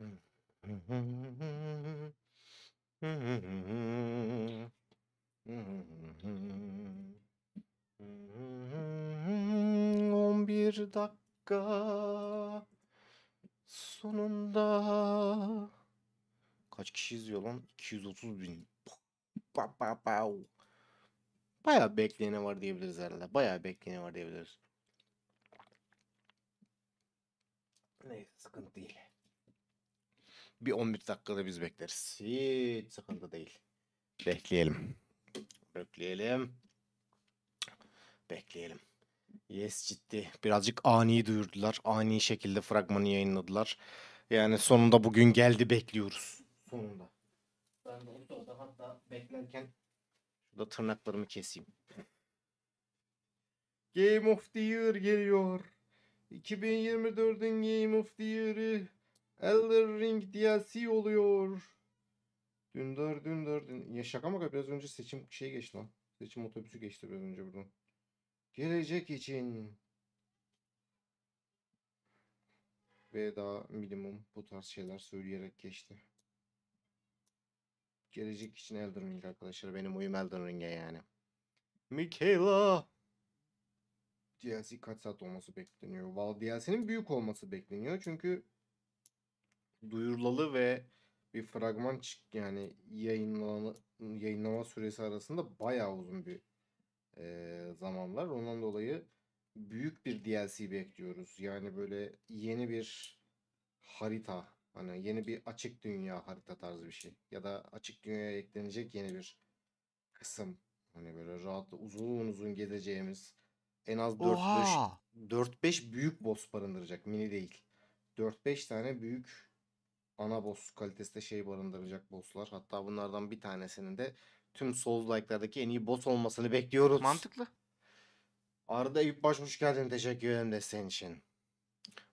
11 dakika sonunda kaç kişi izliyor lan? 230 bin. Baya bekleyene var diyebiliriz herhalde. Baya bekleyene var diyebiliriz. Neyse sıkıntı değil bir 11 dakikada biz bekleriz. Hiç sıkıntı değil. Bekleyelim. Bekleyelim. Bekleyelim. Yes ciddi. Birazcık ani duyurdular. Ani şekilde fragmanı yayınladılar. Yani sonunda bugün geldi bekliyoruz. Sonunda. Ben de orada, orada hatta beklerken şurada tırnaklarımı keseyim. Game of the Year geliyor. 2024'ün Game of the Year'ı. Elder Ring DLC oluyor. Dündar dündar dün. Ya şaka maka biraz önce seçim şey geçti lan. Seçim otobüsü geçti biraz önce buradan. Gelecek için. Ve daha minimum bu tarz şeyler söyleyerek geçti. Gelecek için Elden Ring arkadaşlar. Benim uyum Elden Ring'e yani. Michaela. DLC kaç saat olması bekleniyor? Val DLC'nin büyük olması bekleniyor. Çünkü duyurulalı ve bir fragman çık yani yayınlama, yayınlama süresi arasında bayağı uzun bir e, zaman Ondan dolayı büyük bir DLC bekliyoruz. Yani böyle yeni bir harita hani yeni bir açık dünya harita tarzı bir şey ya da açık dünyaya eklenecek yeni bir kısım. Hani böyle rahatla uzun uzun gezeceğimiz en az 4-5 büyük boss barındıracak mini değil. 4-5 tane büyük ana boss kalitesi de şey barındıracak bosslar. Hatta bunlardan bir tanesinin de tüm Souls-like'lardaki en iyi boss olmasını bekliyoruz. Mantıklı. Arda Eyüp Baş hoş geldin. Teşekkür ederim desteğin için.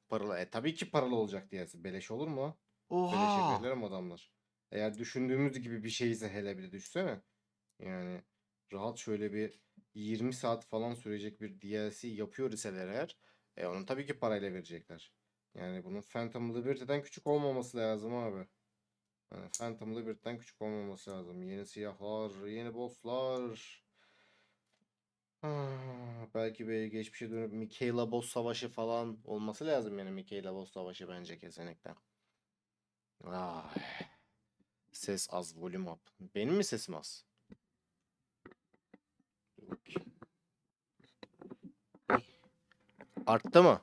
Paralı. E, tabii ki paralı olacak diye. Beleş olur mu? Oha. Beleş verirler adamlar? Eğer düşündüğümüz gibi bir şeyse hele bir de düşsene. Yani rahat şöyle bir 20 saat falan sürecek bir DLC yapıyor iseler eğer. E, onu tabii ki parayla verecekler. Yani bunun Phantom Liberty'den küçük olmaması lazım abi. Yani Phantom Liberty'den küçük olmaması lazım. Yeni siyahlar, yeni bosslar. Ah, belki böyle geçmişe dönüp Mikaela Boss Savaşı falan olması lazım yani Mikaela Boss Savaşı bence kesinlikle. Ay. Ah, ses az, volüm up. Benim mi sesim az? Arttı mı?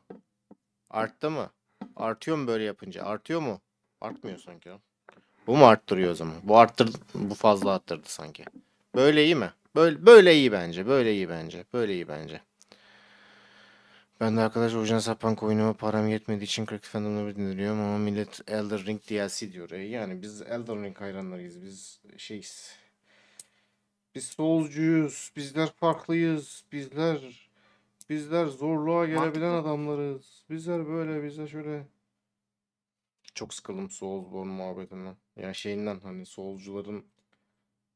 Arttı mı? Artıyor mu böyle yapınca? Artıyor mu? Artmıyor sanki. Bu mu arttırıyor o zaman? Bu arttır bu fazla arttırdı sanki. Böyle iyi mi? Böyle böyle iyi bence. Böyle iyi bence. Böyle iyi bence. Ben de arkadaş orijinal sapan oyunuma param yetmediği için Crack Fandom'la dinliyorum ama millet Elder Ring DLC diyor. E, yani biz Elder Ring hayranlarıyız. Biz şeyiz. Biz Souls'cuyuz. Bizler farklıyız. Bizler Bizler zorluğa gelebilen Mantıklı. adamlarız. Bizler böyle, bizler şöyle. Çok sıkıldım Soulsborne muhabbetinden. Yani şeyinden hani Souls'cuların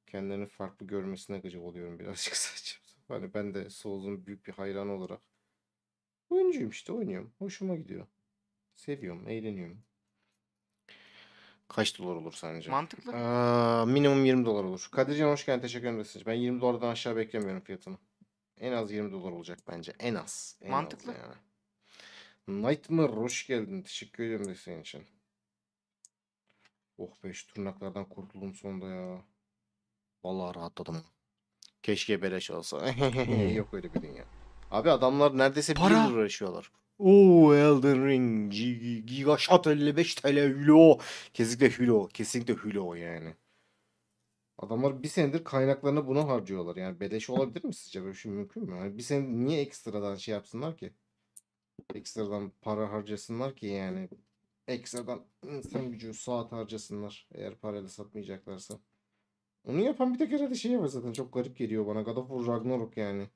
kendilerini farklı görmesine gıcık oluyorum birazcık saçma. Hani ben de Souls'un büyük bir hayran olarak oyuncuyum işte oynuyorum. Hoşuma gidiyor. Seviyorum, eğleniyorum. Kaç dolar olur sence? Mantıklı. Aa, minimum 20 dolar olur. Kadircan hoş geldin. Teşekkür ederim. Ben 20 dolardan aşağı beklemiyorum fiyatını. En az 20 dolar olacak bence. En az. En Mantıklı. Az yani. Nightmare hoş geldin. Teşekkür ediyorum de senin için. Oh be şu tırnaklardan kurtuldum sonunda ya. Vallahi rahatladım. Keşke beleş olsa. Yok öyle bir dünya. Abi adamlar neredeyse Para. bir uğraşıyorlar. Oo Elden Ring Giga Shot 55 TL Hülo. Kesinlikle Hülo. Kesinlikle Hülo yani. Adamlar bir senedir kaynaklarını buna harcıyorlar. Yani beleş olabilir mi sizce? Böyle şey mümkün mü? Yani bir sene niye ekstradan şey yapsınlar ki? Ekstradan para harcasınlar ki yani. Ekstradan insan gücü, saat harcasınlar. Eğer parayla satmayacaklarsa. Onu yapan bir tek herhalde şey var zaten. Çok garip geliyor bana. God of War Ragnarok yani.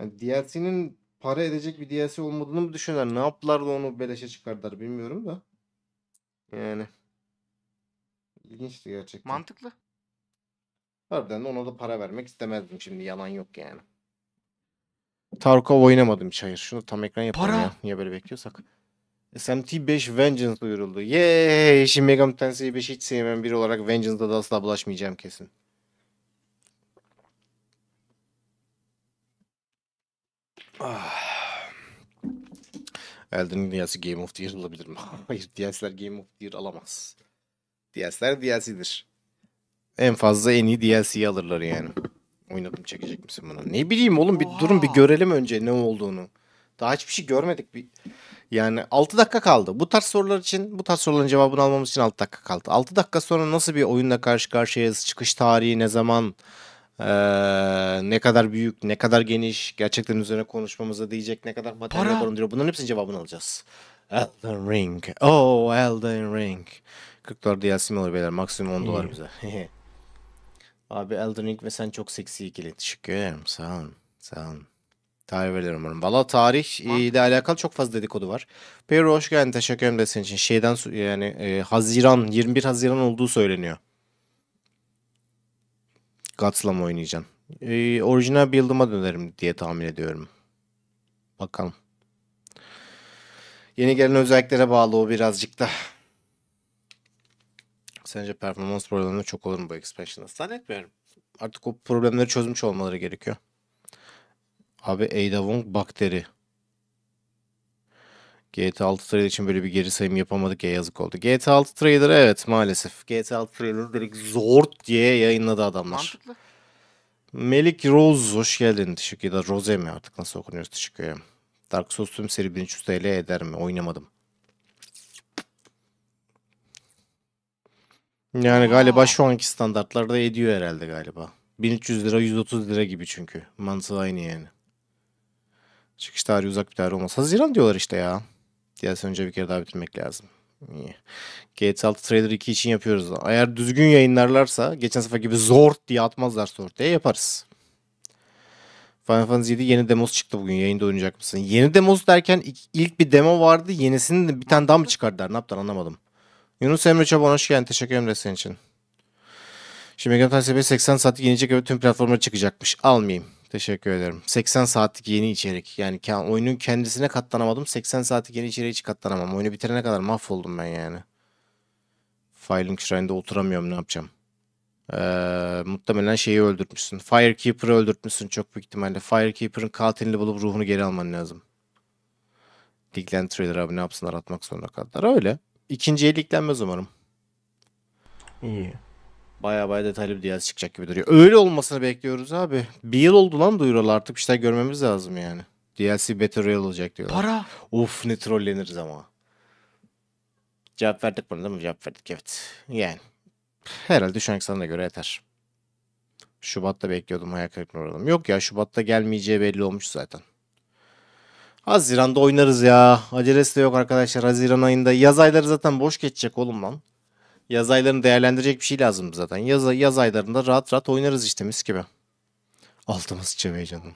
yani DLC'nin para edecek bir DLC olmadığını mı düşünüyorlar? Ne yaptılar da onu beleşe çıkardılar bilmiyorum da. Yani. İlginçti gerçekten. Mantıklı. Harbiden de ona da para vermek istemezdim şimdi yalan yok yani. Tarkov oynamadım hiç hayır. Şunu tam ekran yapalım Para! ya. Niye böyle bekliyorsak. SMT5 Vengeance duyuruldu. Yeeey! Şimdi Mega Man Tensei 5'i hiç sevmeyen biri olarak Vengeance'da da asla bulaşmayacağım kesin. Ah. Elden DLC Game of the Year olabilir mi? Hayır DLC'ler Game of the Year alamaz. DLC'ler DLC'dir en fazla en iyi DLC'yi alırlar yani. Oynadım çekecek misin bunu? Ne bileyim oğlum bir Oha. durun bir görelim önce ne olduğunu. Daha hiçbir şey görmedik. Bir... Yani 6 dakika kaldı. Bu tarz sorular için, bu tarz soruların cevabını almamız için 6 dakika kaldı. 6 dakika sonra nasıl bir oyunla karşı karşıyayız? Çıkış tarihi ne zaman? Ee, ne kadar büyük, ne kadar geniş, gerçekten üzerine konuşmamıza diyecek ne kadar materyal barındırıyor. Bunların hepsinin cevabını alacağız. Elden Ring. Oh Elden Ring. 40 dolar DLC mi olur beyler? Maksimum 10 dolar bize. Abi Elden Ring ve sen çok seksi ikili. Teşekkür ederim. Sağ olun. Sağ olun. Tarih veriyorum umarım. Valla tarih e, ile alakalı çok fazla dedikodu var. Peru hoş geldin. Teşekkür ederim de senin için. Şeyden yani e, Haziran 21 Haziran olduğu söyleniyor. Guts'la mı oynayacaksın? E, orijinal build'ıma dönerim diye tahmin ediyorum. Bakalım. Yeni gelen özelliklere bağlı o birazcık da. Sence performans problemleri çok olur mu bu expansion'da? Zannetmiyorum. Artık o problemleri çözmüş olmaları gerekiyor. Abi Ada Wong bakteri. GTA 6 Trader için böyle bir geri sayım yapamadık ya yazık oldu. GTA 6 Trader evet maalesef. GTA 6 Trader'ı direkt zor diye yayınladı adamlar. Mantıklı. Melik Rose hoş geldin. Teşekkür ederim. Rose mi artık nasıl okunuyoruz? Teşekkür ederim. Dark Souls tüm seri 1300 TL eder mi? Oynamadım. Yani galiba şu anki standartlarda ediyor herhalde galiba. 1300 lira 130 lira gibi çünkü. Mantığı aynı yani. Çıkış tarihi uzak bir tarih olmaz. Haziran diyorlar işte ya. Diğersen önce bir kere daha bitirmek lazım. İyi. GTA 6 Trailer 2 için yapıyoruz. Eğer düzgün yayınlarlarsa geçen sefer gibi zor diye atmazlarsa ortaya yaparız. Final Fantasy 7 yeni demos çıktı bugün. Yayında oynayacak mısın? Yeni demos derken ilk, bir demo vardı. Yenisini de bir tane daha mı çıkardılar? Ne yaptılar anlamadım. Yunus Emre Çoban hoş geldin. Teşekkür ederim senin için. Şimdi Megan Tansibe 80 saatlik yeni içerik tüm platformlara çıkacakmış. Almayayım. Teşekkür ederim. 80 saatlik yeni içerik. Yani oyunun kendisine katlanamadım. 80 saatlik yeni içeriğe hiç katlanamam. Oyunu bitirene kadar mahvoldum ben yani. Filing Shrine'de oturamıyorum ne yapacağım. Ee, muhtemelen şeyi öldürtmüşsün. Firekeeper'ı öldürtmüşsün çok büyük ihtimalle. Firekeeper'ın katilini bulup ruhunu geri alman lazım. Digland trader abi ne yapsın aratmak zorunda kaldılar. Öyle. İkinci el umarım. İyi. Baya baya detaylı bir DLC çıkacak gibi duruyor. Öyle olmasını bekliyoruz abi. Bir yıl oldu lan duyuralı artık bir şeyler görmemiz lazım yani. DLC Battle Royale olacak diyorlar. Para. Uf ne trolleniriz ama. Cevap verdik bunu değil mi? Cevap verdik evet. Yani. Herhalde şu anki sana göre yeter. Şubat'ta bekliyordum hayal kırıklığına uğradım. Yok ya Şubat'ta gelmeyeceği belli olmuş zaten. Haziran'da oynarız ya. Acelesi de yok arkadaşlar Haziran ayında. Yaz ayları zaten boş geçecek oğlum lan. Yaz aylarını değerlendirecek bir şey lazım zaten. Yaz, yaz aylarında rahat rahat oynarız işte mis gibi. Altımız sıçamayı canım.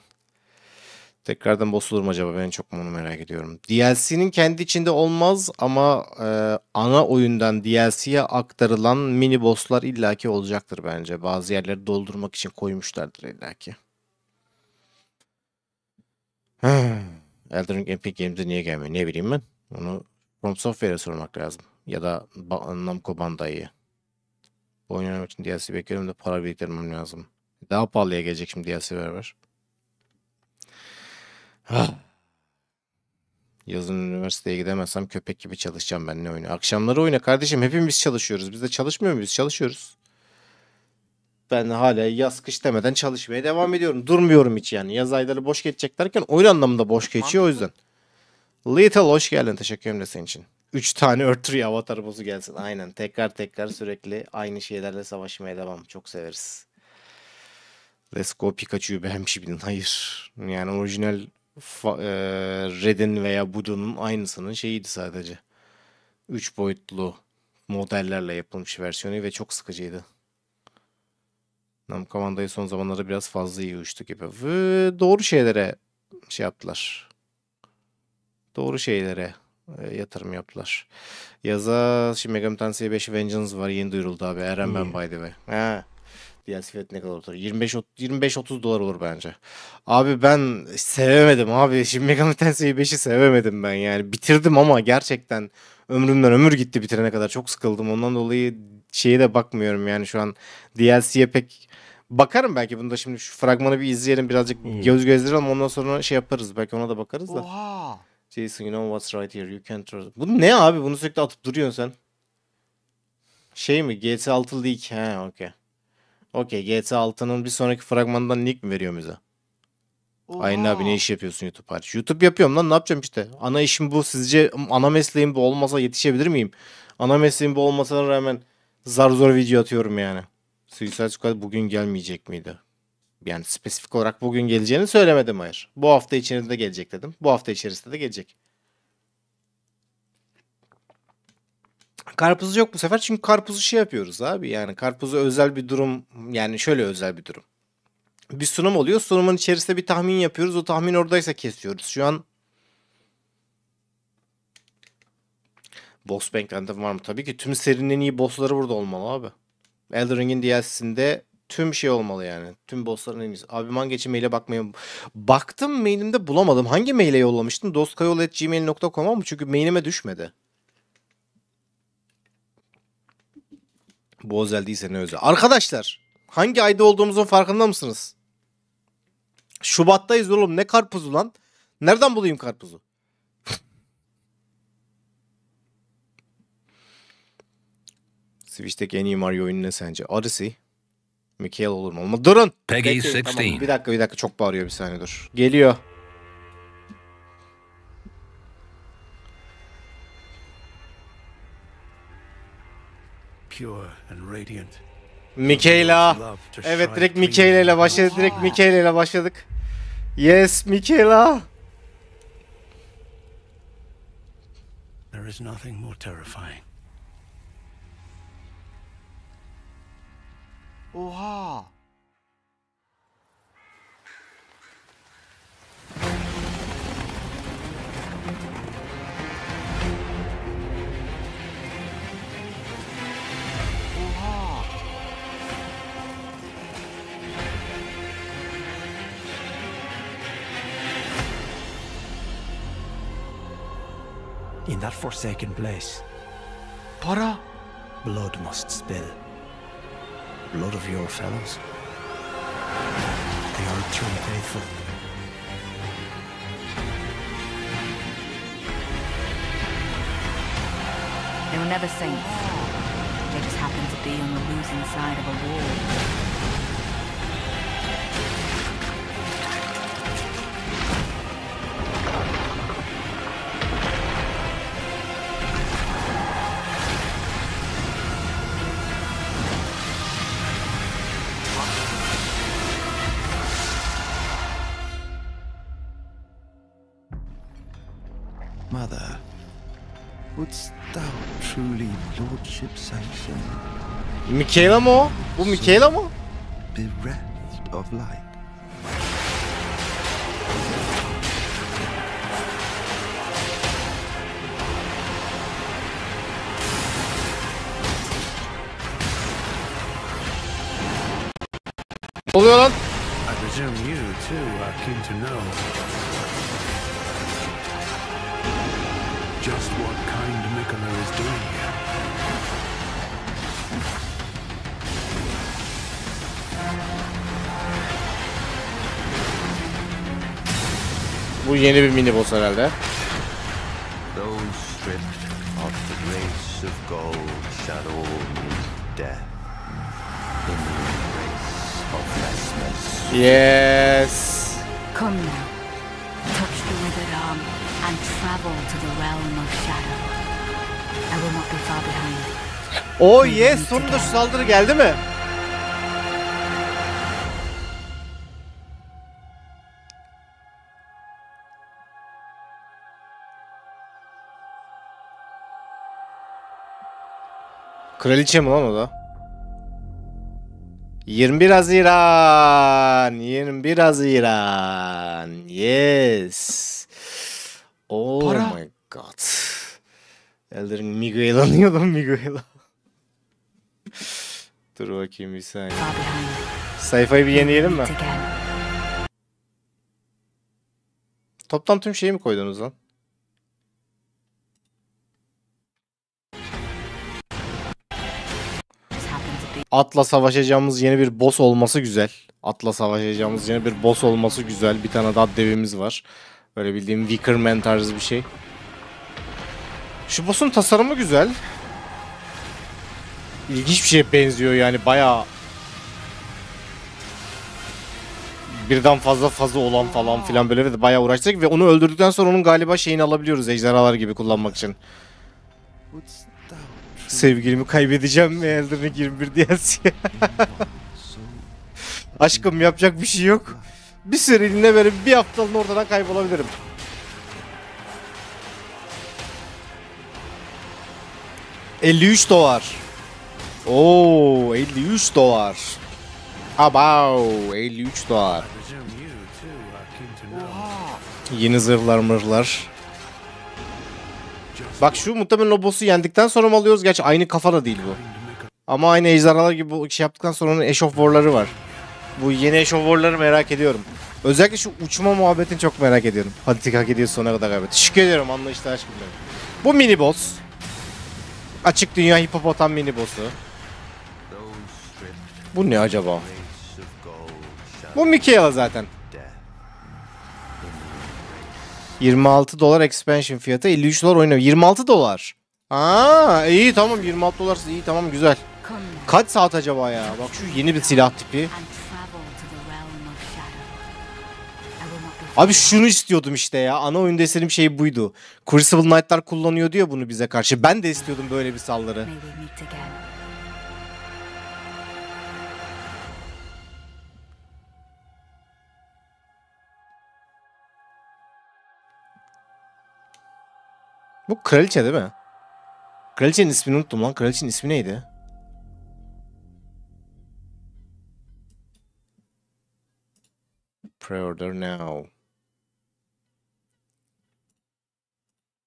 Tekrardan boss mu acaba? Ben çok bunu merak ediyorum. DLC'nin kendi içinde olmaz ama e, ana oyundan DLC'ye aktarılan mini bosslar illaki olacaktır bence. Bazı yerleri doldurmak için koymuşlardır illaki. Hmm. Elden Ring Epic Games'e niye gelmiyor? Ne bileyim ben. Onu From Software'e sormak lazım. Ya da ba Namco Bandai'ye. Bu oynamak için DLC bekliyorum da para biriktirmem lazım. Daha pahalıya gelecek şimdi DLC beraber. Ah. Yazın üniversiteye gidemezsem köpek gibi çalışacağım ben ne oyunu. Akşamları oyna kardeşim hepimiz çalışıyoruz. Biz de çalışmıyor muyuz? Çalışıyoruz ben hala yaz kış demeden çalışmaya devam ediyorum. Durmuyorum hiç yani. Yaz ayları boş geçecek derken oyun anlamında boş geçiyor Mantıklı. o yüzden. Little hoş geldin. Teşekkür ederim de senin için. 3 tane Earth avatar bozu gelsin. Aynen. Tekrar tekrar sürekli aynı şeylerle savaşmaya devam. Çok severiz. Let's go Pikachu'yu beğenmişim. Hayır. Yani orijinal e, Red'in veya Budun'un aynısının şeyiydi sadece. 3 boyutlu modellerle yapılmış versiyonu ve çok sıkıcıydı. Nam Kamanda'yı son zamanlarda biraz fazla iyi uçtu gibi. Ve doğru şeylere şey yaptılar. Doğru şeylere e, yatırım yaptılar. Yaza şimdi Megami Tensei 5 Vengeance var. Yeni duyuruldu abi. Eren ben by the way. He. DLC fiyatı ne kadar olur? 25-30 dolar olur bence. Abi ben sevemedim abi. Şimdi Megami Tensei 5'i sevemedim ben yani. Bitirdim ama gerçekten ömrümden ömür gitti bitirene kadar. Çok sıkıldım. Ondan dolayı şeye de bakmıyorum yani şu an DLC'ye pek bakarım belki bunu da şimdi şu fragmanı bir izleyelim birazcık hmm. göz gezdirelim ondan sonra şey yaparız belki ona da bakarız da. Oha. Jason you know what's right here you can't trust. Bu ne abi bunu sürekli atıp duruyorsun sen. Şey mi Gt 6 leak he okey. Okey Gt 6'nın bir sonraki fragmandan nick mi veriyor bize? Oha. Aynen abi ne iş yapıyorsun YouTube hariç? YouTube yapıyorum lan ne yapacağım işte. Ana işim bu. Sizce ana mesleğim bu olmasa yetişebilir miyim? Ana mesleğim bu olmasına rağmen zar zor video atıyorum yani. Suicide Squad bugün gelmeyecek miydi? Yani spesifik olarak bugün geleceğini söylemedim hayır. Bu hafta içerisinde gelecek dedim. Bu hafta içerisinde de gelecek. Karpuzu yok bu sefer çünkü karpuzu şey yapıyoruz abi. Yani karpuzu özel bir durum yani şöyle özel bir durum. Bir sunum oluyor. Sunumun içerisinde bir tahmin yapıyoruz. O tahmin oradaysa kesiyoruz. Şu an Boss Bank var mı? Tabii ki tüm serinin en iyi bossları burada olmalı abi. Elden Ring'in DLC'sinde tüm şey olmalı yani. Tüm bossların en iyisi. Abi hangi için maile bakmaya baktım mailimde bulamadım. Hangi maile yollamıştın? dostkayol.gmail.com ama çünkü mailime düşmedi. Bu özel değilse ne özel. Arkadaşlar hangi ayda olduğumuzun farkında mısınız? Şubat'tayız oğlum ne karpuzu lan? Nereden bulayım karpuzu? Switch'teki en iyi Mario oyunu ne sence? Odyssey? Mikael olur mu? Ama durun. Peggy 16. Tamam, bir dakika bir dakika çok bağırıyor bir saniye dur. Geliyor. Pure and radiant. Mikaela. Evet direkt Mikaela ile başladık. Direkt Mikaela ile başladık. Yes Mikaela. There is nothing more terrifying Oha! In that forsaken place, Para, blood must spill blood of your fellows. They are truly faithful. They were never saints. They just happened to be on the losing side of a war. ship sank Michaela mı o? Bu Michaela mı? Bereft of light. oluyor lan? I presume you too are keen to know just what kind Nicola is doing here. Bu yeni bir mini boss herhalde. Yes. Come now. Touch the withered arm and travel to the realm of shadow. I will not be far behind. Oh yes, sonunda şu saldırı geldi mi? Kraliçe mi lan o da? 21 Haziran. 21 Haziran. Yes. Oh Para. my god. Ellerin Miguel anıyordum Miguel. Dur bakayım bir saniye. Sayfayı bir yenileyelim mi? Toplam tüm şeyi mi koydunuz lan? Atla savaşacağımız yeni bir boss olması güzel. Atla savaşacağımız yeni bir boss olması güzel. Bir tane daha devimiz var. Böyle bildiğim Wickerman tarzı bir şey. Şu boss'un tasarımı güzel. İlginç bir şeye benziyor yani bayağı birden fazla fazla olan falan filan böyle ve bayağı uğraştık ve onu öldürdükten sonra onun galiba şeyini alabiliyoruz ejderhalar gibi kullanmak için. Sevgilimi kaybedeceğim ve Elden Ring 21 DLC. Aşkım yapacak bir şey yok. Bir süreliğine verin bir haftalığına ortadan kaybolabilirim. ...53 dolar. Oo, 53 dolar. Abav, 53 dolar. Yeni zırhlar mırlar. Bak şu muhtemelen o boss'u yendikten sonra mı alıyoruz? Gerçi aynı kafada değil bu. Ama aynı ejderhalar gibi bu şey yaptıktan sonra onun Ash of War'ları var. Bu yeni Ash of War'ları merak ediyorum. Özellikle şu uçma muhabbetini çok merak ediyorum. Hadi hak ediyor sonuna kadar kaybet. Teşekkür ediyorum anlayışla aşkım Bu mini boss. Açık dünya hipopotam mini boss'u. Bu ne acaba? Bu Mikaela zaten. 26 dolar expansion fiyatı 53 dolar oynuyor. 26 dolar. Aa iyi tamam 26 dolar iyi tamam güzel. Kaç saat acaba ya? Bak şu yeni bir silah tipi. Abi şunu istiyordum işte ya. Ana oyunda istediğim şey buydu. Crucible Knight'lar kullanıyor diyor bunu bize karşı. Ben de istiyordum böyle bir salları. Bu kraliçe değil mi? Kraliçenin ismini unuttum lan. Kraliçenin ismi neydi? Pre-order now.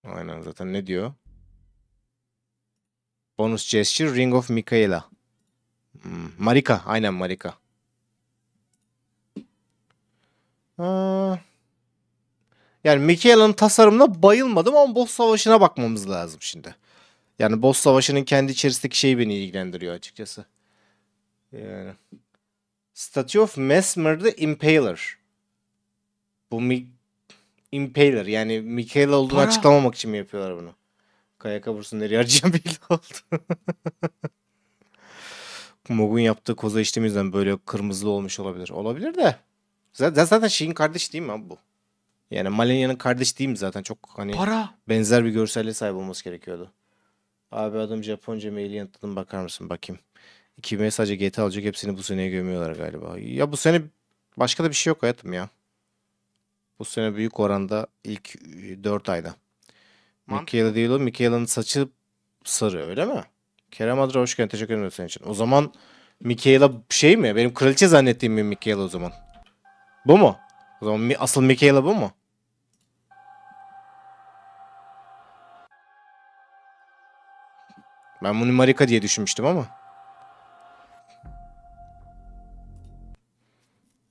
Aynen zaten ne diyor? Bonus gesture Ring of Mikaela. Hmm, Marika. Aynen Marika. Aa, yani Michael'ın tasarımına bayılmadım ama boss savaşına bakmamız lazım şimdi. Yani boss savaşının kendi içerisindeki şeyi beni ilgilendiriyor açıkçası. Yani. Statue of Mesmer the Impaler. Bu mi Impaler yani Michael olduğunu Para. açıklamamak için mi yapıyorlar bunu? Kaya kabursun nereye harcayacağım belli oldu. Mog'un yaptığı koza işlemi böyle kırmızılı olmuş olabilir. Olabilir de. Zaten, zaten şeyin kardeşi değil mi abi bu? Yani Malenya'nın kardeş değil mi zaten? Çok hani Para. benzer bir görselle sahip olması gerekiyordu. Abi adam Japonca maili yanıtladım bakar mısın bakayım. 2000'e sadece GTA alacak hepsini bu seneye gömüyorlar galiba. Ya bu sene başka da bir şey yok hayatım ya. Bu sene büyük oranda ilk 4 ayda. Michaela değil o. Michaela'nın saçı sarı öyle mi? Kerem Adra hoş geldin. Teşekkür ederim senin için. O zaman Michaela şey mi? Benim kraliçe zannettiğim bir Michaela o zaman. Bu mu? O zaman asıl Michaela bu mu? Ben bunu Marika diye düşünmüştüm ama.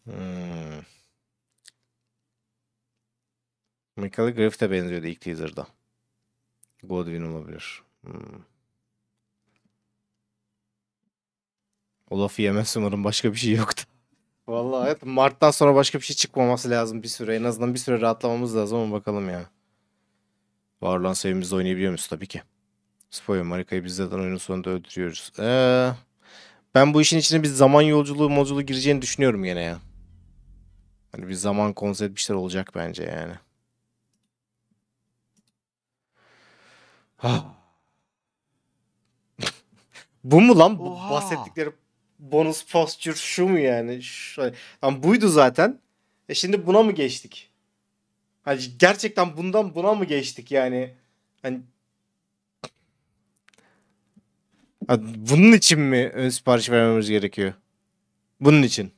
Hmm. Michael Griff'e benziyordu ilk teaser'da. Godwin olabilir. Hmm. Olaf'ı yemez umarım başka bir şey yoktu. Vallahi evet, Mart'tan sonra başka bir şey çıkmaması lazım bir süre. En azından bir süre rahatlamamız lazım ama bakalım ya. Varlan sevimizde oynayabiliyor muyuz? Tabii ki. Spoiler Marika'yı biz zaten oyunun sonunda öldürüyoruz. Ee, ben bu işin içine bir zaman yolculuğu mozulu gireceğini düşünüyorum gene ya. Hani bir zaman konsept bir şeyler olacak bence yani. Ah. bu mu lan? Bu bahsettikleri bonus postür şu mu yani? Şu, buydu zaten. E şimdi buna mı geçtik? Hani gerçekten bundan buna mı geçtik yani? Hani bunun için mi ön e, sipariş vermemiz gerekiyor? Bunun için.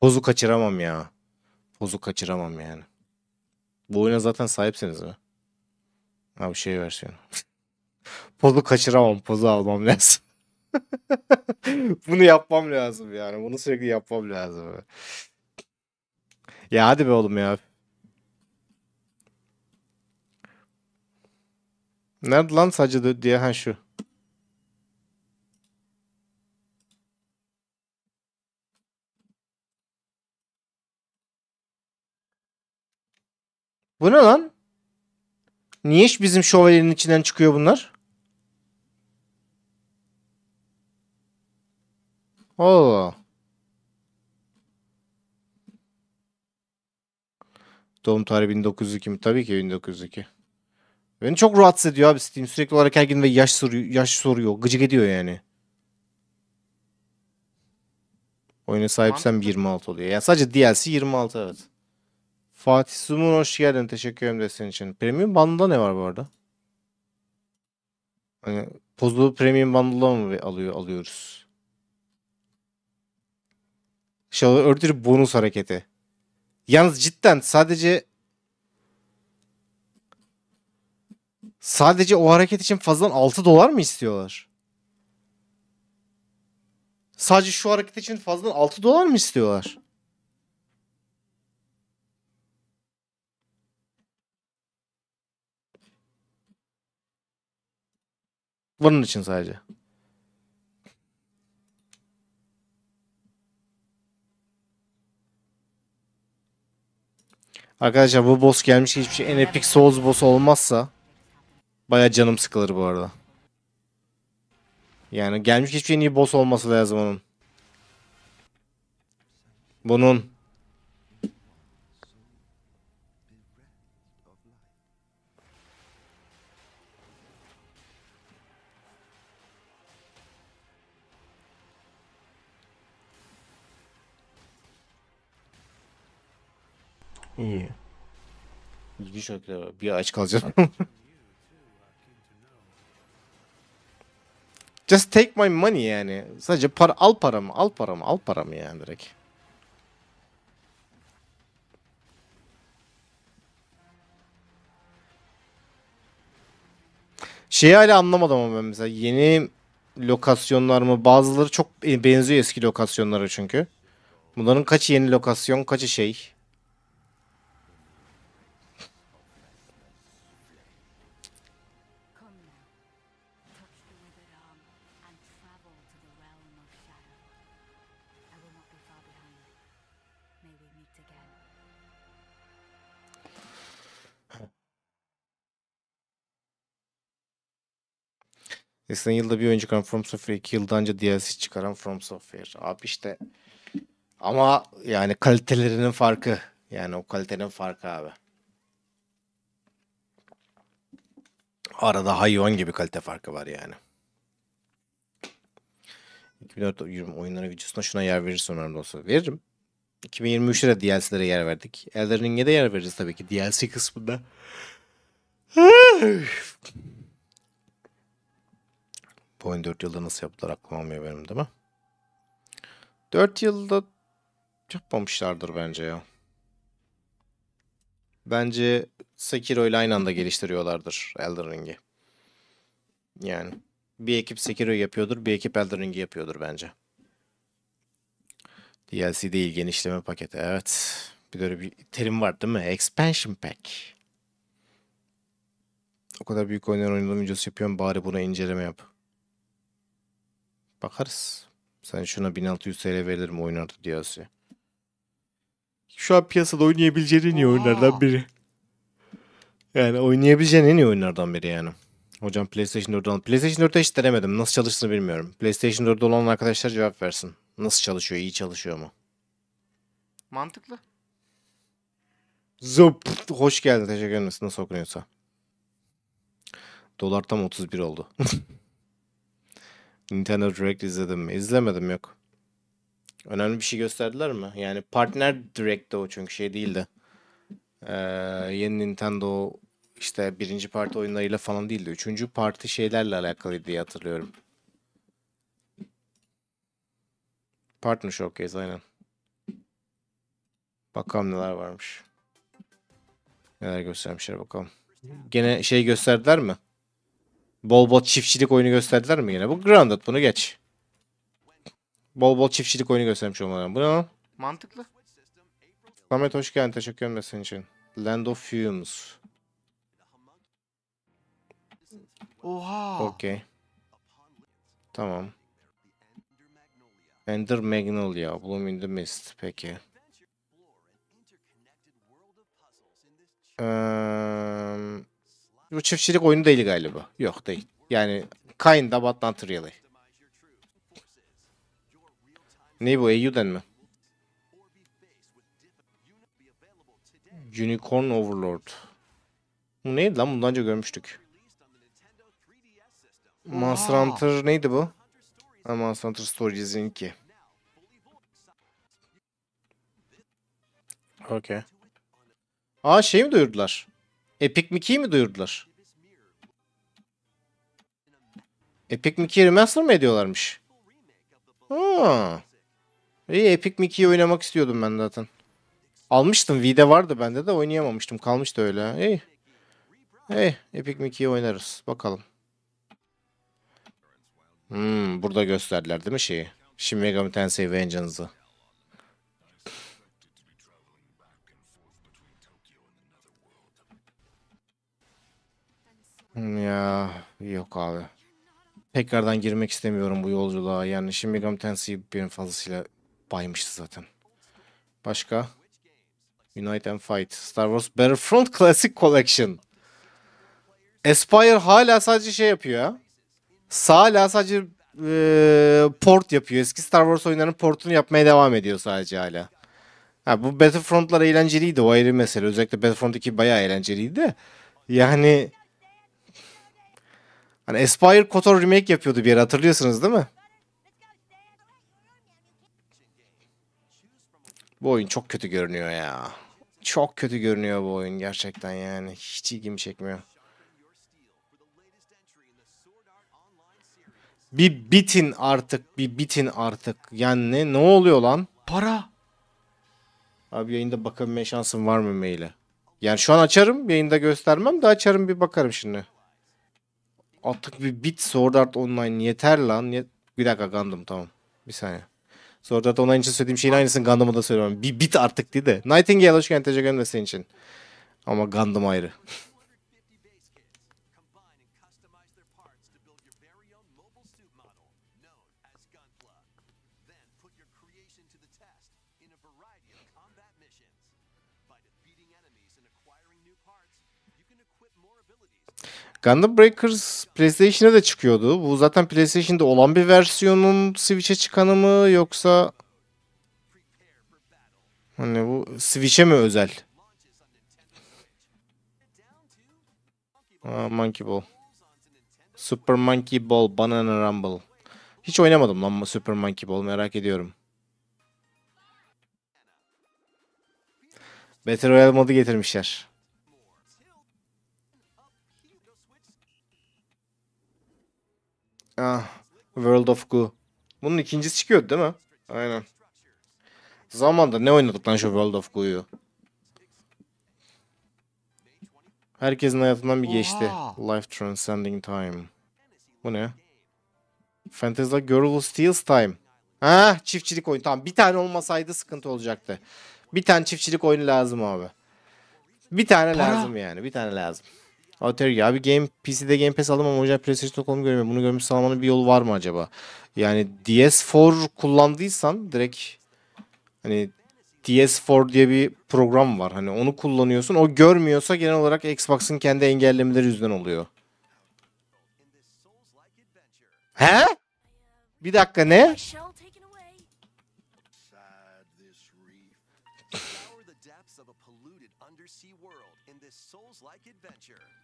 Pozu kaçıramam ya pozu kaçıramam yani. Bu oyuna zaten sahipsiniz mi? Abi şey versiyonu. pozu kaçıramam. Pozu almam lazım. Bunu yapmam lazım yani. Bunu sürekli yapmam lazım. Ya hadi be oğlum ya. Nerede lan sadece diye ha şu. Bu ne lan? Niye hiç bizim şövalyenin içinden çıkıyor bunlar? Allah. Doğum tarihi 1902 mi? Tabii ki 1902. Beni çok rahatsız ediyor abi Steam. Sürekli olarak her gün ve yaş soruyor, yaş soruyor. Gıcık ediyor yani. Oyuna sahipsem 26 oluyor. Ya yani sadece DLC 26 evet. Fatih Sumun hoş geldin. Teşekkür ederim desteğin için. Premium bandında ne var bu arada? Hani Pozlu Premium Bundle'la mı alıyor, alıyoruz? Şey ördür bonus hareketi. Yalnız cidden sadece sadece o hareket için fazladan 6 dolar mı istiyorlar? Sadece şu hareket için fazladan 6 dolar mı istiyorlar? Bunun için sadece. Arkadaşlar bu boss gelmiş hiçbir şey. En epic Souls boss olmazsa baya canım sıkılır bu arada. Yani gelmiş hiçbir şey en iyi boss olması lazım onun. Bunun. İyi. bir şarkılar var. Bir aç kalacağım. Just take my money yani. Sadece para al paramı, al paramı, al paramı yani direkt. Şeyi hala anlamadım ama ben mesela yeni lokasyonlar mı? Bazıları çok e, benziyor eski lokasyonlara çünkü. Bunların kaçı yeni lokasyon, kaçı şey? Eskiden yılda bir oyun From Software, iki yıldan önce DLC çıkaran From Software. Abi işte ama yani kalitelerinin farkı. Yani o kalitenin farkı abi. Arada hayvan gibi kalite farkı var yani. 2004 oyunları videosuna şuna yer verirsin önemli olsa. Veririm. 2023'te de DLC'lere yer verdik. Elden Ring'e de yer veririz tabii ki DLC kısmında. Bu oyun 4 yılda nasıl yaptılar aklıma almıyor benim değil mi? 4 yılda yapmamışlardır bence ya. Bence Sekiro ile aynı anda geliştiriyorlardır Elden Ring'i. Yani bir ekip Sekiro yapıyordur, bir ekip Elden Ring'i yapıyordur bence. DLC değil, genişleme paketi. Evet. Bir böyle bir terim var değil mi? Expansion Pack. O kadar büyük oyunlar oynadım videosu yapıyorum bari buna inceleme yap. Bakarız. Sen şuna 1600 TL veririm oynardı DLC. Şu an piyasada oynayabileceğin en iyi oyunlardan biri. Yani oynayabileceğin en iyi oyunlardan biri yani. Hocam PlayStation 4 olan... PlayStation 4'e hiç denemedim. Nasıl çalıştığını bilmiyorum. PlayStation 4'de olan arkadaşlar cevap versin. Nasıl çalışıyor? İyi çalışıyor mu? Mantıklı. Zup. Hoş geldin. Teşekkür ederim. Nasıl okunuyorsa. Dolar tam 31 oldu. Nintendo Direct izledim mi? İzlemedim yok. Önemli bir şey gösterdiler mi? Yani partner Direct'te o çünkü şey değildi. Ee, yeni Nintendo işte birinci parti oyunlarıyla falan değildi. Üçüncü parti şeylerle alakalıydı diye hatırlıyorum. Partner Showcase aynen. Bakalım neler varmış. Neler göstermişler bakalım. Gene şey gösterdiler mi? Bol bol çiftçilik oyunu gösterdiler mi yine? Bu Grounded bunu geç. Bol bol çiftçilik oyunu göstermiş olmalıyım Bu ne lan? Mantıklı. Samet hoş geldin. Teşekkür ederim senin için. Land of Fumes. Oha. Okey. Tamam. Ender Magnolia. Bloom in the Mist. Peki. Um, bu çiftçilik oyunu değil galiba. Yok değil. Yani kinda but not really. Ne bu Euden mi? Unicorn Overlord. Bu neydi lan? Bundan önce görmüştük. Monster Hunter neydi bu? Ha, Monster Hunter Stories'in 2. Okey. Aa şey mi duyurdular? Epic Mickey'i mi duyurdular? Epic Mickey Remaster mı ediyorlarmış? Ha. İyi Epic Mickey'i oynamak istiyordum ben zaten. Almıştım. V'de vardı bende de oynayamamıştım. Kalmıştı öyle. İyi. Hey, Epic Mickey'i oynarız. Bakalım. Hmm, burada gösterdiler değil mi şeyi? Shin Megami Tensei Vengeance'ı. Hmm, ya yok abi. Tekrardan girmek istemiyorum bu yolculuğa. Yani Shin Megami Tensei benim fazlasıyla baymıştı zaten. Başka? Unite and Fight. Star Wars Battlefront Classic Collection. Aspire hala sadece şey yapıyor ya. Hala sadece e, port yapıyor. Eski Star Wars oyunlarının portunu yapmaya devam ediyor sadece hala. Ha, bu Battlefront'lar eğlenceliydi. O ayrı mesele. Özellikle Battlefront 2 bayağı eğlenceliydi. Yani Hani Aspire KOTOR remake yapıyordu bir yer hatırlıyorsunuz değil mi? Bu oyun çok kötü görünüyor ya. Çok kötü görünüyor bu oyun gerçekten yani. Hiç ilgimi çekmiyor. Bir bitin artık, bir bitin artık. Yani ne, ne oluyor lan? Para. Abi yayında bakabilme şansım var mı maile? Yani şu an açarım, yayında göstermem de açarım bir bakarım şimdi. Artık bir bit Sword Art Online yeter lan. bir dakika Gundam tamam. Bir saniye. Sword Art Online için söylediğim şeyin aynısını Gundam'a da söylüyorum. Bir bit artık dedi. Nightingale hoş geldin. Teşekkür ederim de senin için. Ama Gundam ayrı. Gundam Breakers PlayStation'a da çıkıyordu. Bu zaten PlayStation'da olan bir versiyonun Switch'e çıkanı mı yoksa hani bu Switch'e mi özel? Aa, Monkey Ball. Super Monkey Ball Banana Rumble. Hiç oynamadım lan Super Monkey Ball merak ediyorum. Battle Royale modu getirmişler. Ah, World of Goo. Bunun ikincisi çıkıyor değil mi? Aynen. Zamanda ne oynadık lan şu World of Goo'yu? Herkesin hayatından bir geçti. Oha. Life Transcending Time. Bu ne? Fantasy Girl Who Steals Time. Ha çiftçilik oyunu. Tamam bir tane olmasaydı sıkıntı olacaktı. Bir tane çiftçilik oyunu lazım abi. Bir tane Para. lazım yani. Bir tane lazım ya bir Game PC'de Game Pass aldım ama hocam PlayStation kolumu görmüyor. Bunu görmüş sağlamanın bir yolu var mı acaba? Yani DS4 kullandıysan direkt hani DS4 diye bir program var. Hani onu kullanıyorsun. O görmüyorsa genel olarak Xbox'ın kendi engellemeleri yüzünden oluyor. He? Bir dakika ne?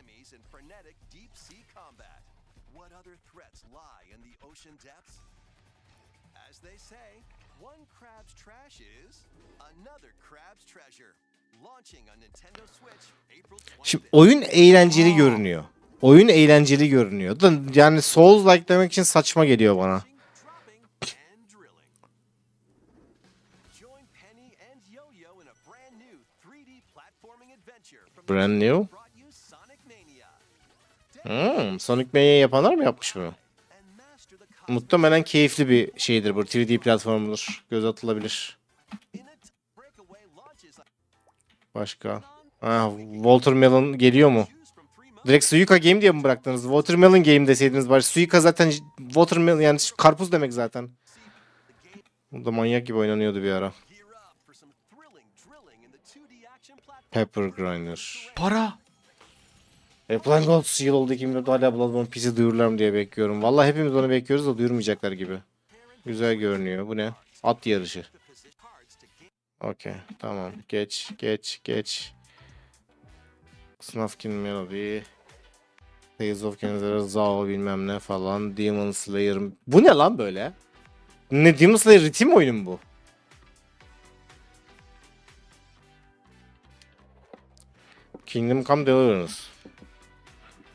enemies in frenetic deep sea combat. What other threats lie in the ocean depths? As they say, one crab's trash is another crab's treasure. Launching on Nintendo Switch April 20th. Şimdi oyun eğlenceli görünüyor. Oyun eğlenceli görünüyor. Da yani Souls like demek için saçma geliyor bana. Brand new? Hmm, Sonic Mania yapanlar mı yapmış bunu? Muhtemelen keyifli bir şeydir bu. 3D platformudur. Göz atılabilir. Başka. Ah, Watermelon geliyor mu? Direkt Suika Game diye mi bıraktınız? Watermelon Game deseydiniz bari. Suika zaten Watermelon yani karpuz demek zaten. Bu da manyak gibi oynanıyordu bir ara. Pepper Grinder. Para. Plan e, Gold yıl oldu 2004'te hala Bloodborne PC duyururlar mı diye bekliyorum. Vallahi hepimiz onu bekliyoruz da duyurmayacaklar gibi. Güzel görünüyor. Bu ne? At yarışı. Okey. Tamam. Geç. Geç. Geç. Snufkin Melody. Tales of Kenzera Zao bilmem ne falan. Demon Slayer. Bu ne lan böyle? Ne Demon Slayer ritim oyunu mu bu? Kingdom Come Deliverance.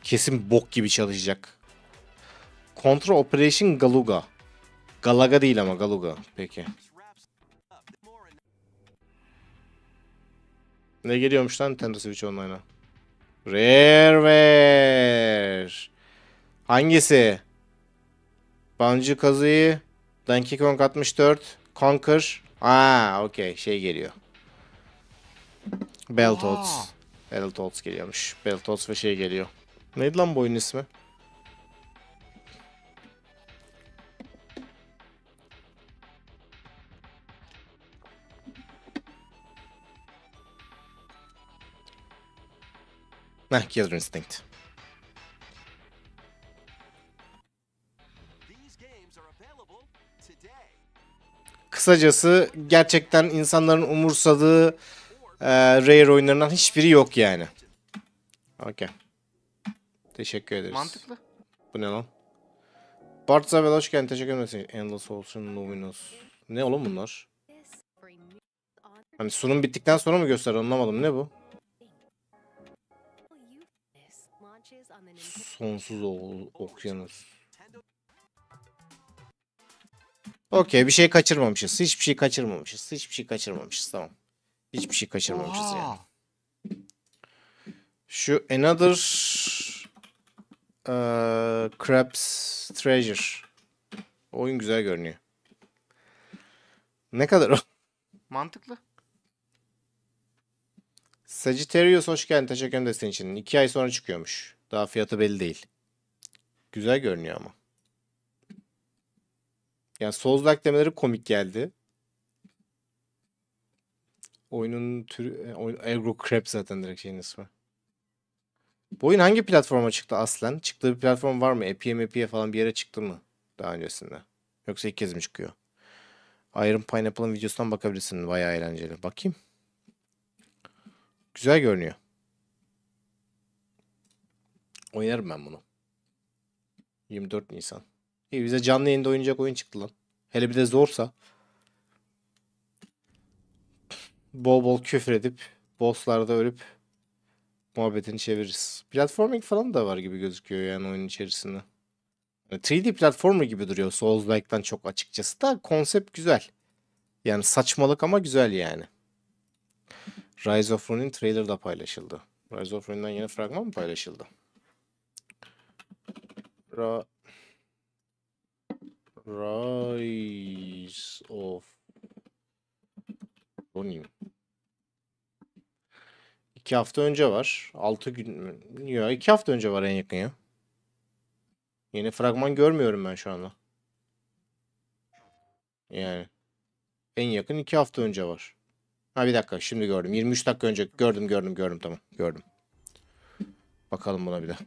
Kesin bok gibi çalışacak. Control Operation Galuga. Galaga değil ama Galuga. Peki. Ne geliyormuş lan Nintendo Switch Online'a? Rareware. Hangisi? Bancı Kazı'yı, Donkey Kong 64, Conker. Aa, okey şey geliyor. Battletoads. Battletoads geliyormuş. Battletoads ve şey geliyor. Neydi lan bu oyun ismi? Ne Killer Instinct. Kısacası gerçekten insanların umursadığı e, Rare oyunlarından hiçbiri yok yani. Okay. Teşekkür ederiz. Mantıklı. Bu ne lan? Bart Zabel hoş geldin. Teşekkür ederim. Endless olsun, Luminous. Ne oğlum bunlar? Hani sunum bittikten sonra mı gösterir anlamadım. Ne bu? Sonsuz okyanus. Okey bir şey kaçırmamışız. Hiçbir şey kaçırmamışız. Hiçbir şey kaçırmamışız. Tamam. Hiçbir şey kaçırmamışız yani. Şu Another Crab's Treasure. Oyun güzel görünüyor. Ne kadar o? Mantıklı. Sagittarius hoş geldin. Teşekkür ederim desteğin için. İki ay sonra çıkıyormuş. Daha fiyatı belli değil. Güzel görünüyor ama. Yani Souls-like demeleri komik geldi. Oyunun türü... Agro e, Crab zaten direkt şeyin ismi. Bu oyun hangi platforma çıktı aslen? Çıktığı bir platform var mı? Epi'ye Mepi'ye falan bir yere çıktı mı daha öncesinde? Yoksa ilk kez mi çıkıyor? Iron Pineapple'ın videosundan bakabilirsin. Bayağı eğlenceli. Bakayım. Güzel görünüyor. Oynarım ben bunu. 24 Nisan. İyi bize canlı yayında oynayacak oyun çıktı lan. Hele bir de zorsa. Bol bol küfür edip bosslarda ölüp muhabbetini çeviririz. Platforming falan da var gibi gözüküyor yani oyun içerisinde. 3D hani platformer gibi duruyor Souls-like'dan çok açıkçası da konsept güzel. Yani saçmalık ama güzel yani. Rise of Rune'in trailer da paylaşıldı. Rise of Rune'den yeni fragman mı paylaşıldı? Ra Rise of Ronin. 2 hafta önce var. Altı gün ya iki hafta önce var en yakın ya. Yeni fragman görmüyorum ben şu anda. Yani en yakın iki hafta önce var. Ha bir dakika şimdi gördüm. 23 dakika önce gördüm gördüm gördüm tamam gördüm. Bakalım buna bir daha.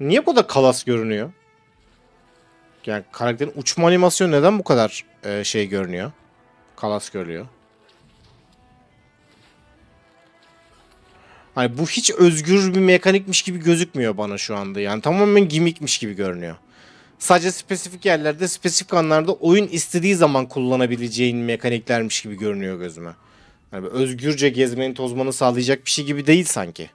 niye bu da kalas görünüyor? Yani karakterin uçma animasyonu neden bu kadar e, şey görünüyor? Kalas görünüyor. Hani bu hiç özgür bir mekanikmiş gibi gözükmüyor bana şu anda. Yani tamamen gimmickmiş gibi görünüyor. Sadece spesifik yerlerde, spesifik anlarda oyun istediği zaman kullanabileceğin mekaniklermiş gibi görünüyor gözüme. Hani özgürce gezmenin tozmanı sağlayacak bir şey gibi değil sanki.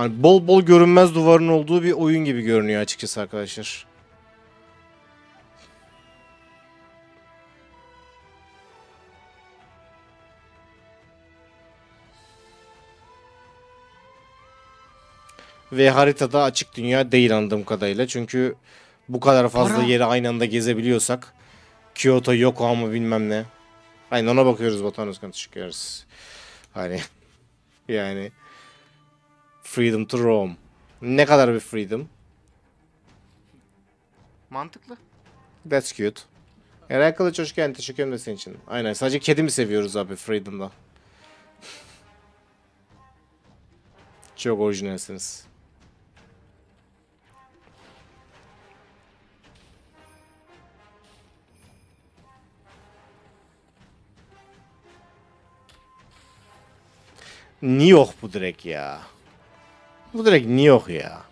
Hani bol bol görünmez duvarın olduğu bir oyun gibi görünüyor açıkçası arkadaşlar. Ve haritada açık dünya değil anladığım kadarıyla. Çünkü bu kadar fazla Para. yeri aynı anda gezebiliyorsak Kyoto, Yokohama bilmem ne. Aynen ona bakıyoruz Batuhan Özkan teşekkür Hani yani Freedom to roam. Ne kadar bir freedom? Mantıklı. That's cute. Eray Kılıç hoş geldin. Teşekkür ederim senin için. Aynen. Sadece kedi mi seviyoruz abi Freedom'da? Çok orijinalsiniz. New York bu direkt ya. Bu direkt Nioh ya.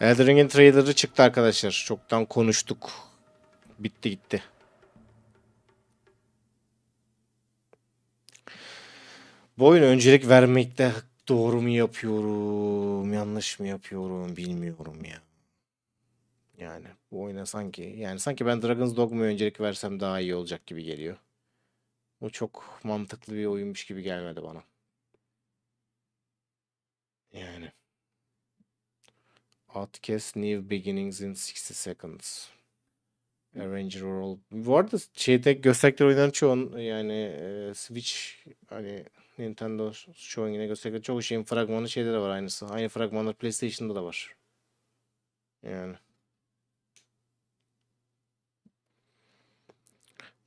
Elden Ring'in trailer'ı çıktı arkadaşlar. Çoktan konuştuk. Bitti gitti. Bu oyun öncelik vermekte doğru mu yapıyorum, yanlış mı yapıyorum bilmiyorum ya. Yani bu oyuna sanki yani sanki ben Dragon's Dogma'ya öncelik versem daha iyi olacak gibi geliyor. Bu çok mantıklı bir oyunmuş gibi gelmedi bana. Yani. Outcast New Beginnings in 60 Seconds. Arranger World. Bu arada şeyde gösterdikleri oyunların çoğun yani e, Switch hani Nintendo Showing'ine gösterdi. Çok şeyin fragmanı şeyde de var aynısı. Aynı fragmanlar PlayStation'da da var. Yani.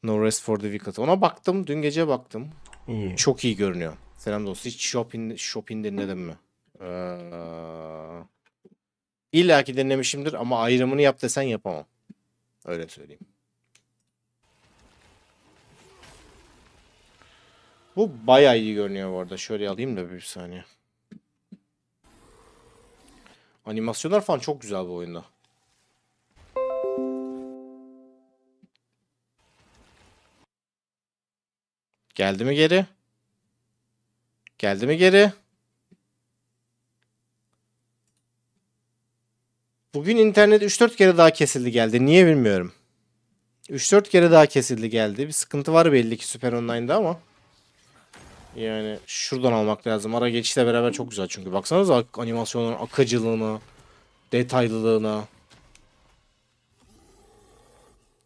No Rest for the Wicked. Ona baktım. Dün gece baktım. İyi. Çok iyi görünüyor. Selam dostum. Hiç shopping, shopping dinledin mi? Ee, İlla ki dinlemişimdir ama ayrımını yap desen yapamam. Öyle söyleyeyim. Bu baya iyi görünüyor bu arada. Şöyle alayım da bir saniye. Animasyonlar falan çok güzel bu oyunda. Geldi mi geri? Geldi mi geri? Bugün internet 3-4 kere daha kesildi geldi. Niye bilmiyorum. 3-4 kere daha kesildi geldi. Bir sıkıntı var belli ki Super Online'da ama. Yani şuradan almak lazım. Ara geçişle beraber çok güzel çünkü. Baksanıza animasyonların akıcılığını, detaylılığını.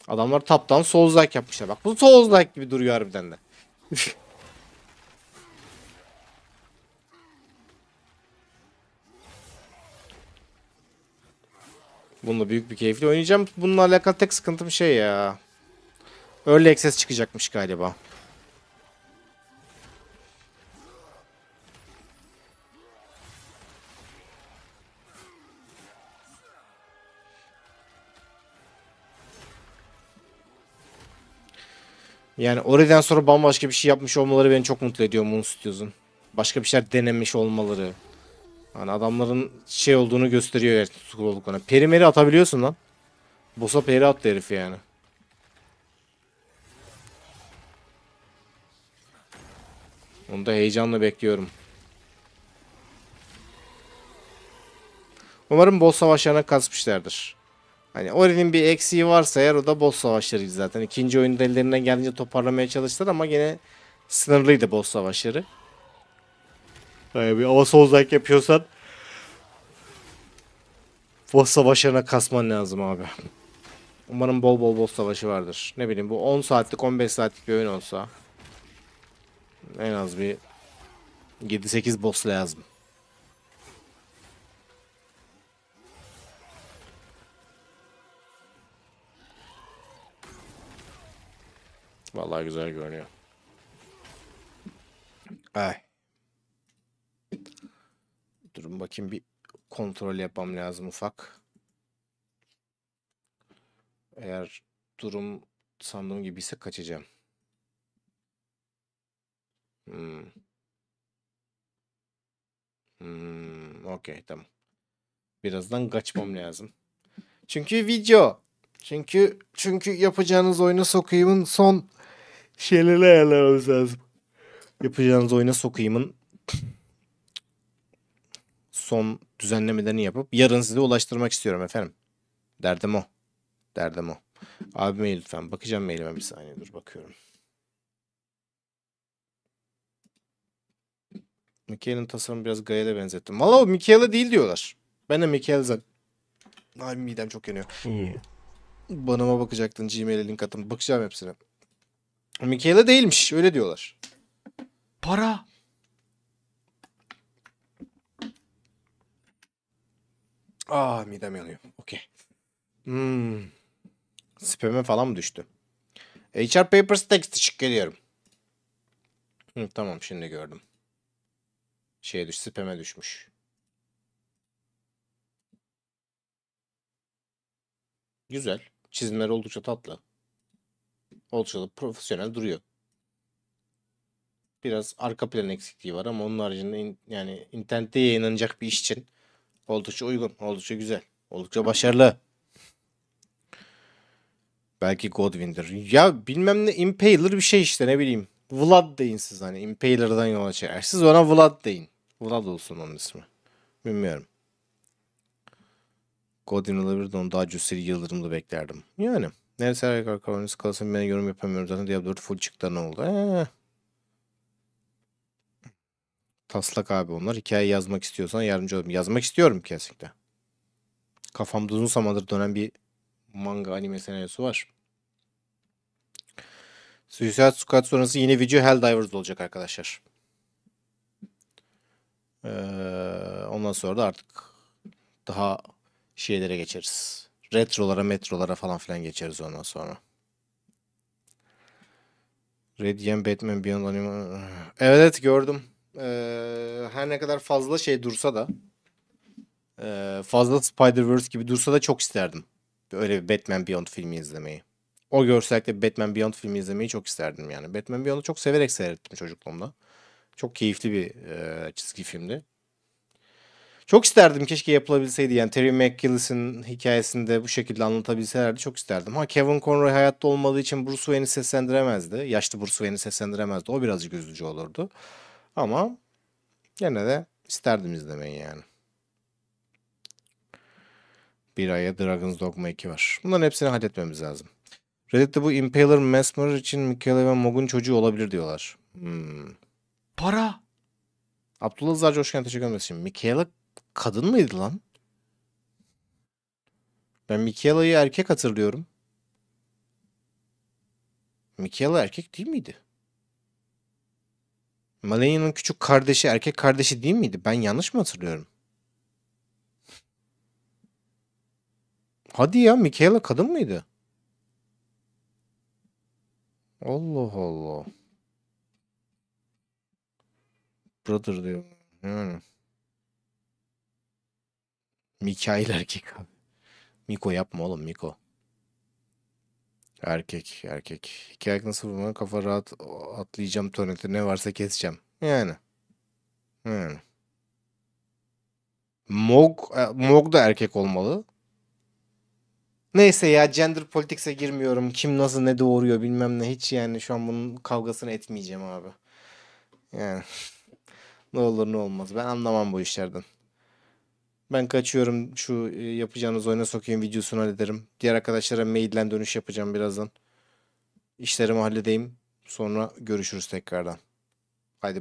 Adamlar taptan Souls-like yapmışlar. Bak bu Souls-like gibi duruyor harbiden de. Bununla büyük bir keyifle oynayacağım. Bununla alakalı tek sıkıntım şey ya. Early Access çıkacakmış galiba. Yani oradan sonra bambaşka bir şey yapmış olmaları beni çok mutlu ediyor Moon Studios'un. Başka bir şeyler denemiş olmaları. Hani adamların şey olduğunu gösteriyor yani tutkulu Peri Perimeri atabiliyorsun lan. Bosa peri attı herifi yani. Onu da heyecanla bekliyorum. Umarım boss savaşlarına kasmışlardır. Hani Ori'nin bir eksiği varsa eğer o da boss savaşları zaten. İkinci oyunda ellerinden geldiğince toparlamaya çalıştılar ama yine sınırlıydı boss savaşları. Yani ee, bir hava soğuzak yapıyorsan boss savaşlarına kasman lazım abi. Umarım bol bol boss savaşı vardır. Ne bileyim bu 10 saatlik 15 saatlik bir oyun olsa en az bir 7-8 boss lazım. Vallahi güzel görünüyor. Ay. Durun bakayım bir kontrol yapmam lazım ufak. Eğer durum sandığım gibi ise kaçacağım. Hmm. Hmm, okay tamam. Birazdan kaçmam lazım. Çünkü video çünkü çünkü yapacağınız oyuna sokayımın son şeyleri ayarlamamız lazım. Yapacağınız oyuna sokayımın son düzenlemelerini yapıp yarın size ulaştırmak istiyorum efendim. Derdim o. Derdim o. Abi mail lütfen. Bakacağım mailime bir saniye dur bakıyorum. Mikael'in tasarımı biraz Gael'e benzettim. Valla o Mikael'e değil diyorlar. Ben de Mikael zaten. Ay midem çok yanıyor. İyi banıma bakacaktın Gmail'e link attım. Bakacağım hepsine. Michaela değilmiş. Öyle diyorlar. Para. Aa ah, midem yanıyor. Okey. Hmm. Spam'e falan mı düştü? HR Papers Text şık geliyorum. Hı, tamam şimdi gördüm. Şeye düş, spam'e düşmüş. Güzel. Çizimleri oldukça tatlı. Oldukça da profesyonel duruyor. Biraz arka plan eksikliği var ama onun haricinde in, yani internette yayınlanacak bir iş için oldukça uygun, oldukça güzel, oldukça başarılı. Belki Godwin'dir. Ya bilmem ne Impaler bir şey işte ne bileyim. Vlad deyin siz hani Impaler'dan yola çıkar. Siz Ona Vlad deyin. Vlad olsun onun ismi. Bilmiyorum. Godin de onu daha Cüsseli Yıldırım'da beklerdim. Yani. Neyse her kadar kavramız kalsın ben yorum yapamıyorum zaten Diablo 4 full çıktı ne oldu. Ee. Taslak abi onlar. Hikaye yazmak istiyorsan yardımcı olayım. Yazmak istiyorum kesinlikle. Kafamda uzun zamandır dönen bir manga anime senaryosu var. Suicide Squad sonrası yine video Helldivers olacak arkadaşlar. Ee, ondan sonra da artık daha şeylere geçeriz. Retrolara, metrolara falan filan geçeriz ondan sonra. Radiant Batman Beyond Anima... Evet, evet gördüm. Ee, her ne kadar fazla şey dursa da e, fazla Spider-Verse gibi dursa da çok isterdim. Öyle bir Batman Beyond filmi izlemeyi. O görsellikle Batman Beyond filmi izlemeyi çok isterdim yani. Batman Beyond'u çok severek seyrettim çocukluğumda. Çok keyifli bir e, çizgi filmdi. Çok isterdim keşke yapılabilseydi. Yani Terry McGillis'in hikayesinde bu şekilde anlatabilselerdi çok isterdim. Ha Kevin Conroy hayatta olmadığı için Bruce Wayne'i seslendiremezdi. Yaşlı Bruce Wayne'i seslendiremezdi. O birazcık üzücü olurdu. Ama gene de isterdim izlemeyi yani. Bir aya Dragon's Dogma 2 var. Bunların hepsini halletmemiz lazım. Reddit'te bu Impaler Mesmer için Michael ve Mog'un çocuğu olabilir diyorlar. Hmm. Para. Abdullah Zarcı hoş geldin teşekkür ederim. Michaela kadın mıydı lan? Ben Michaela'yı erkek hatırlıyorum. Michaela erkek değil miydi? Malenya'nın küçük kardeşi erkek kardeşi değil miydi? Ben yanlış mı hatırlıyorum? Hadi ya Michaela kadın mıydı? Allah Allah. Brother diyor. Yani. Mikail erkek abi. Miko yapma oğlum Miko. Erkek erkek. İki ayak nasıl vurma kafa rahat atlayacağım tornette ne varsa keseceğim. Yani. Yani. Mog, e, Mog da erkek olmalı. Neyse ya gender politikse girmiyorum. Kim nasıl ne doğuruyor bilmem ne. Hiç yani şu an bunun kavgasını etmeyeceğim abi. Yani ne olur ne olmaz. Ben anlamam bu işlerden. Ben kaçıyorum şu e, yapacağınız oyuna sokayım videosunu hallederim. Diğer arkadaşlara mailden dönüş yapacağım birazdan. İşlerimi halledeyim. Sonra görüşürüz tekrardan. Haydi